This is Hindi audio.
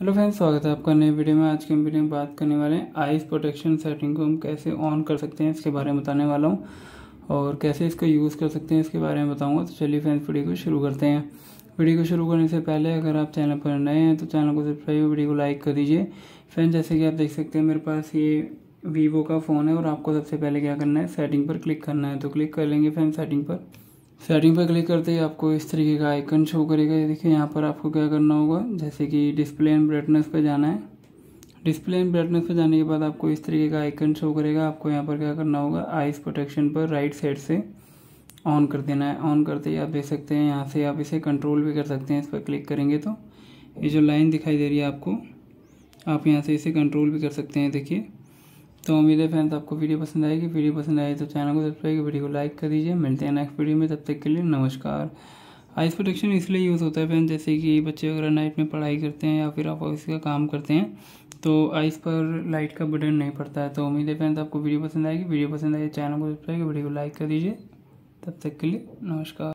हेलो फ्रेंड्स स्वागत है आपका नए वीडियो में आज के वीडियो में बात करने वाले हैं आइस प्रोटेक्शन सेटिंग को हम कैसे ऑन कर सकते हैं इसके बारे में बताने वाला हूँ और कैसे इसको यूज़ कर सकते हैं इसके बारे में बताऊँगा तो चलिए फ्रेंड्स वीडियो को शुरू करते हैं वीडियो को शुरू करने से पहले अगर आप चैनल पर नए हैं तो चैनल को सब्सक्राइब वीडियो को लाइक कर दीजिए फ्रेंड्स जैसे कि आप देख सकते हैं मेरे पास ये वीवो का फ़ोन है और आपको सबसे पहले क्या करना है सेटिंग पर क्लिक करना है तो क्लिक कर लेंगे फ्रेंड सेटिंग पर सेटिंग पर क्लिक करते ही आपको इस तरीके का आइकन शो करेगा ये देखिए यहाँ पर आपको क्या करना होगा जैसे कि डिस्प्ले एंड ब्राइटनेस पर जाना है डिस्प्ले एंड ब्राइटनेस पर जाने के बाद आपको इस तरीके का आइकन शो करेगा आपको यहाँ पर क्या करना होगा आइस प्रोटेक्शन पर राइट साइड से ऑन कर देना है ऑन करते ही आप देख सकते हैं यहाँ से आप इसे कंट्रोल भी कर सकते हैं इस पर क्लिक करेंगे तो ये जो लाइन दिखाई दे रही है आपको आप यहाँ से इसे कंट्रोल भी कर सकते हैं देखिए तो उम्मीद है फ्रेंड्स आपको वीडियो पसंद आएगी वीडियो पसंद आए तो चैनल को सब्सक्राइब वीडियो को लाइक कर दीजिए मिलते हैं नेक्स्ट वीडियो में तब तक के लिए नमस्कार आइस प्रोटेक्शन इसलिए यूज़ होता है फ्रेंड्स जैसे कि बच्चे अगर नाइट में पढ़ाई करते हैं या फिर आप ऑफिस का काम करते हैं तो आइस पर लाइट का बटन नहीं पड़ता है तो उम्मीद है फ्रेंड्स आपको वीडियो पसंद आएगी वीडियो पसंद आए तो चैनल को सब्सक्राइब वीडियो को लाइक कर दीजिए तब तक के लिए नमस्कार